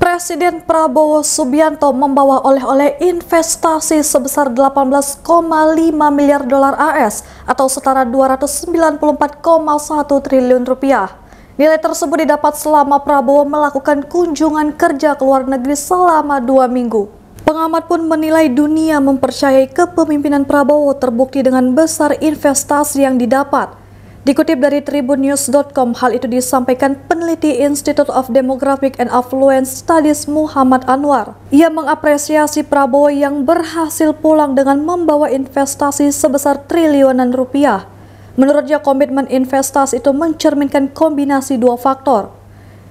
Presiden Prabowo Subianto membawa oleh-oleh investasi sebesar 18,5 miliar dolar AS atau setara 294,1 triliun rupiah. Nilai tersebut didapat selama Prabowo melakukan kunjungan kerja ke luar negeri selama dua minggu. Pengamat pun menilai dunia mempercayai kepemimpinan Prabowo terbukti dengan besar investasi yang didapat. Dikutip dari tribunnews.com, hal itu disampaikan peneliti Institute of Demographic and Affluence Studies Muhammad Anwar. Ia mengapresiasi Prabowo yang berhasil pulang dengan membawa investasi sebesar triliunan rupiah. Menurutnya komitmen investasi itu mencerminkan kombinasi dua faktor,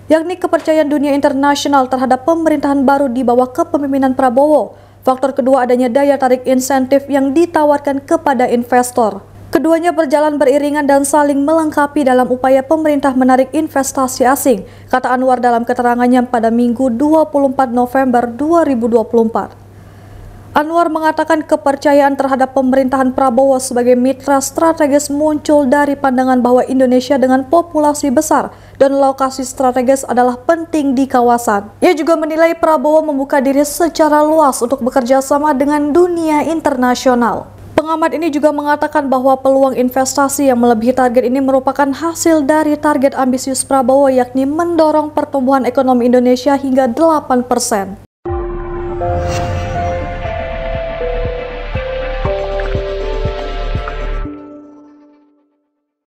yakni kepercayaan dunia internasional terhadap pemerintahan baru di bawah kepemimpinan Prabowo. Faktor kedua adanya daya tarik insentif yang ditawarkan kepada investor. Keduanya berjalan beriringan dan saling melengkapi dalam upaya pemerintah menarik investasi asing, kata Anwar dalam keterangannya pada Minggu 24 November 2024. Anwar mengatakan kepercayaan terhadap pemerintahan Prabowo sebagai mitra strategis muncul dari pandangan bahwa Indonesia dengan populasi besar dan lokasi strategis adalah penting di kawasan. Ia juga menilai Prabowo membuka diri secara luas untuk bekerja sama dengan dunia internasional pengamat ini juga mengatakan bahwa peluang investasi yang melebihi target ini merupakan hasil dari target ambisius Prabowo yakni mendorong pertumbuhan ekonomi Indonesia hingga 8 persen.